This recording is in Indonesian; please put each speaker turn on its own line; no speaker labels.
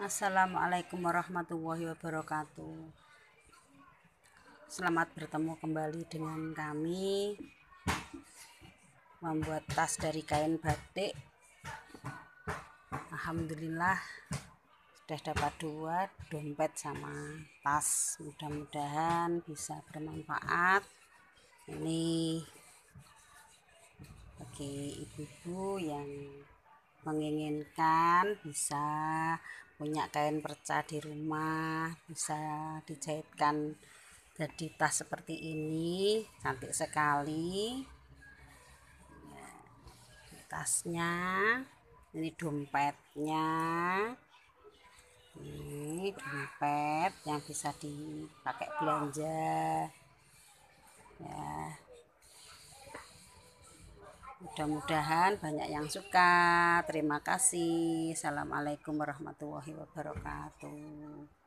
Assalamualaikum warahmatullahi wabarakatuh. Selamat bertemu kembali dengan kami membuat tas dari kain batik. Alhamdulillah sudah dapat dua dompet sama tas. Mudah-mudahan bisa bermanfaat. Ini bagi ibu-ibu yang menginginkan bisa punya kain perca di rumah bisa dijahitkan jadi tas seperti ini cantik sekali tasnya ini dompetnya ini dompet yang bisa dipakai belanja ya Mudah-mudahan banyak yang suka. Terima kasih. Assalamualaikum warahmatullahi wabarakatuh.